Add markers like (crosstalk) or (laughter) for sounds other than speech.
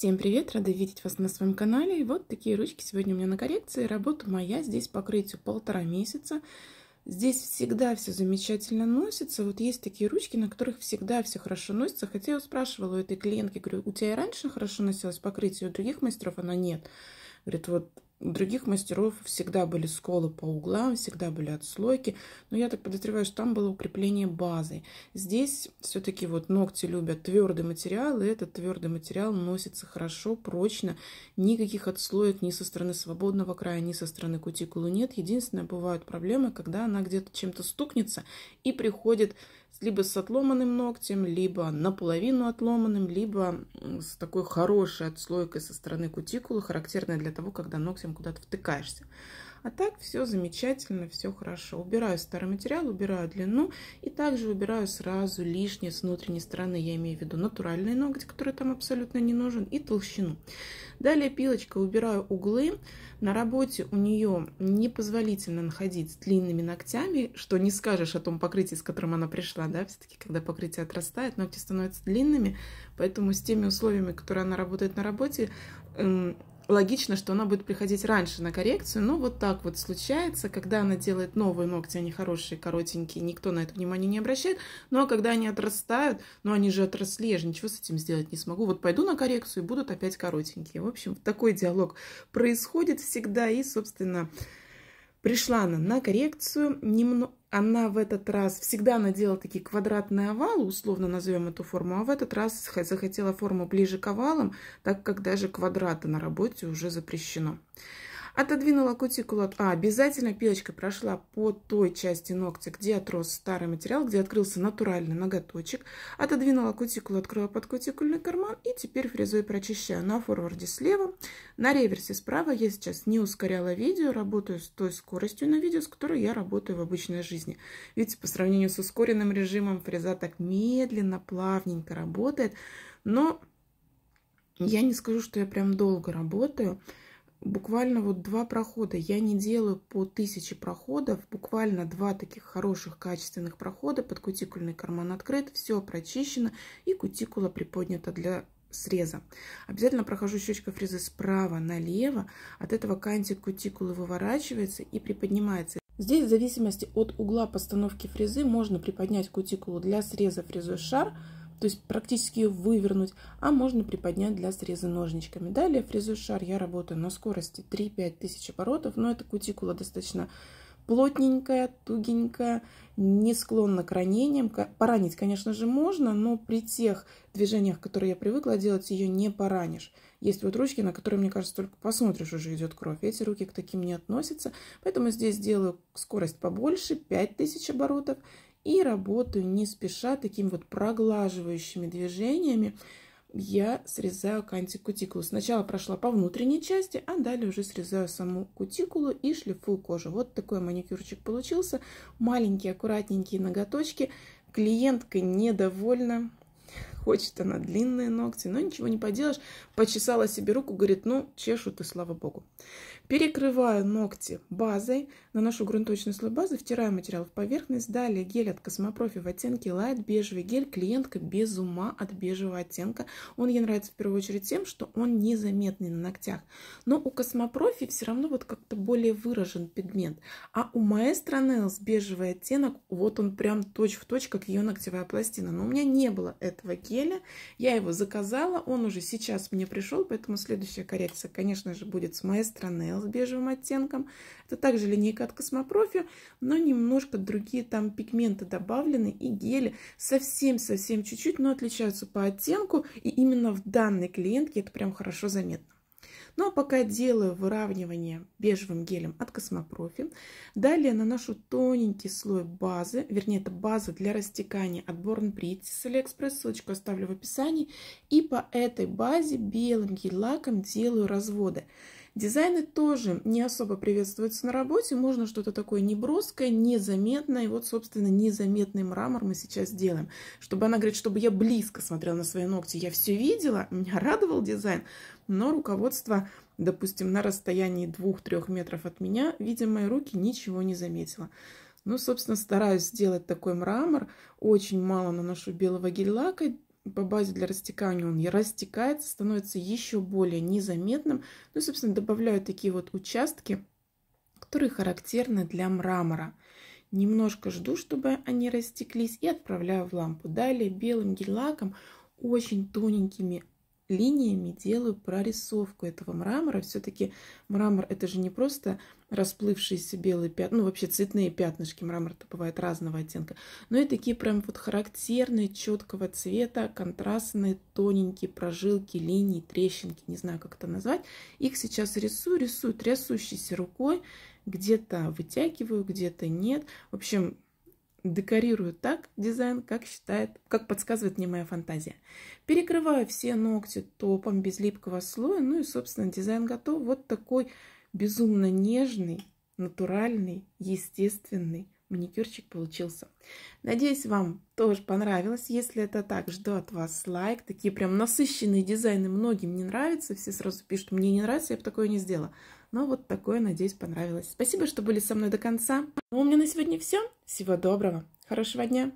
Всем привет, рада видеть вас на своем канале. И вот такие ручки сегодня у меня на коррекции. Работа моя здесь покрытие полтора месяца. Здесь всегда все замечательно носится. Вот есть такие ручки, на которых всегда все хорошо носится. Хотя я спрашивала у этой клиентки, говорю, у тебя и раньше хорошо носилось покрытие, у других мастеров оно нет. Говорит, вот у других мастеров всегда были сколы по углам, всегда были отслойки, но я так подозреваю, что там было укрепление базы. Здесь все-таки вот ногти любят твердый материал, и этот твердый материал носится хорошо, прочно, никаких отслоек ни со стороны свободного края, ни со стороны кутикулы нет. Единственное, бывают проблемы, когда она где-то чем-то стукнется и приходит либо с отломанным ногтем, либо наполовину отломанным, либо с такой хорошей отслойкой со стороны кутикулы, характерной для того, когда ногтем куда-то втыкаешься. А так все замечательно, все хорошо. Убираю старый материал, убираю длину и также убираю сразу лишнее с внутренней стороны, я имею в виду натуральный ноготь, который там абсолютно не нужен, и толщину. Далее пилочка убираю углы. На работе у нее непозволительно находить с длинными ногтями, что не скажешь о том покрытии, с которым она пришла, да, все-таки, когда покрытие отрастает, ногти становятся длинными, поэтому с теми условиями, которые она работает на работе, эм, логично, что она будет приходить раньше на коррекцию, но ну, вот так вот случается, когда она делает новые ногти, они хорошие, коротенькие, никто на это внимание не обращает, ну а когда они отрастают, ну они же отросли, я же ничего с этим сделать не смогу, вот пойду на коррекцию и будут опять коротенькие. В общем, такой диалог происходит всегда и, собственно, Пришла она на коррекцию, она в этот раз всегда надела такие квадратные овалы, условно назовем эту форму, а в этот раз захотела форму ближе к овалам, так как даже квадраты на работе уже запрещено. Отодвинула кутикулу А. Обязательно пилочка прошла по той части ногтя, где отрос старый материал, где открылся натуральный ноготочек. Отодвинула кутикулу, открыла подкутикульный карман. И теперь фрезой прочищаю на форварде слева, на реверсе справа. Я сейчас не ускоряла видео, работаю с той скоростью на видео, с которой я работаю в обычной жизни. Видите, по сравнению с ускоренным режимом фреза так медленно, плавненько работает. Но я не скажу, что я прям долго работаю буквально вот два прохода. Я не делаю по тысяче проходов, буквально два таких хороших качественных прохода. Подкутикульный карман открыт, все прочищено и кутикула приподнята для среза. Обязательно прохожу щечкой фрезы справа налево. От этого кантик кутикулы выворачивается и приподнимается. Здесь в зависимости от угла постановки фрезы можно приподнять кутикулу для среза фрезой шар – то есть практически ее вывернуть, а можно приподнять для среза ножничками. Далее фрезу шар я работаю на скорости 3-5 тысяч оборотов, но эта кутикула достаточно плотненькая, тугенькая, не склонна к ранениям. Поранить, конечно же, можно, но при тех движениях, которые я привыкла делать, ее не поранишь. Есть вот ручки, на которые, мне кажется, только посмотришь, уже идет кровь. Эти руки к таким не относятся, поэтому здесь делаю скорость побольше, 5000 оборотов, и работаю не спеша, такими вот проглаживающими движениями я срезаю кантик кутикулы. Сначала прошла по внутренней части, а далее уже срезаю саму кутикулу и шлифую кожу. Вот такой маникюрчик получился. Маленькие аккуратненькие ноготочки. Клиентка недовольна хочет она длинные ногти, но ничего не поделаешь. Почесала себе руку, говорит, ну, чешут и слава богу. Перекрываю ногти базой, наношу грунточный слой базы, втираю материал в поверхность. Далее гель от Космопрофи в оттенке Light, бежевый гель. Клиентка без ума от бежевого оттенка. Он ей нравится в первую очередь тем, что он незаметный на ногтях. Но у Космопрофи все равно вот как-то более выражен пигмент. А у Маэстро Nails бежевый оттенок, вот он прям точь в точь, как ее ногтевая пластина. Но у меня не было этого геля геля. Я его заказала, он уже сейчас мне пришел, поэтому следующая коррекция, конечно же, будет с моей стороны с бежевым оттенком. Это также линейка от Космопрофи, но немножко другие там пигменты добавлены и гели совсем-совсем чуть-чуть, но отличаются по оттенку. И именно в данной клиентке это прям хорошо заметно. Ну а пока делаю выравнивание бежевым гелем от Космопрофи. Далее наношу тоненький слой базы, вернее это база для растекания от Born Pretty с Алиэкспресс, ссылочку оставлю в описании. И по этой базе белым гель-лаком делаю разводы. Дизайны тоже не особо приветствуются на работе. Можно что-то такое неброское, незаметное. И вот, собственно, незаметный мрамор мы сейчас делаем. Чтобы она говорит, чтобы я близко смотрела на свои ногти. Я все видела, (laughs) меня радовал дизайн, но руководство, допустим, на расстоянии 2-3 метров от меня, видя мои руки, ничего не заметило. Ну, собственно, стараюсь сделать такой мрамор. Очень мало наношу белого гель-лака, по базе для растекания он и растекается, становится еще более незаметным. Ну и, собственно, добавляю такие вот участки, которые характерны для мрамора. Немножко жду, чтобы они растеклись и отправляю в лампу. Далее белым гель-лаком очень тоненькими линиями делаю прорисовку этого мрамора. Все-таки мрамор это же не просто расплывшиеся белые пятна, ну вообще цветные пятнышки, мрамор-то бывает разного оттенка, но и такие прям вот характерные, четкого цвета, контрастные, тоненькие прожилки, линии, трещинки, не знаю, как это назвать. Их сейчас рисую, рисую трясущейся рукой, где-то вытягиваю, где-то нет. В общем, Декорирую так дизайн, как считает, как подсказывает мне моя фантазия. Перекрываю все ногти топом без липкого слоя. Ну и, собственно, дизайн готов. Вот такой безумно нежный, натуральный, естественный маникюрчик получился. Надеюсь, вам тоже понравилось. Если это так, жду от вас лайк. Такие прям насыщенные дизайны многим не нравятся. Все сразу пишут, мне не нравится, я бы такое не сделала. Но ну, вот такое, надеюсь, понравилось. Спасибо, что были со мной до конца. Ну, у меня на сегодня все. Всего доброго, хорошего дня.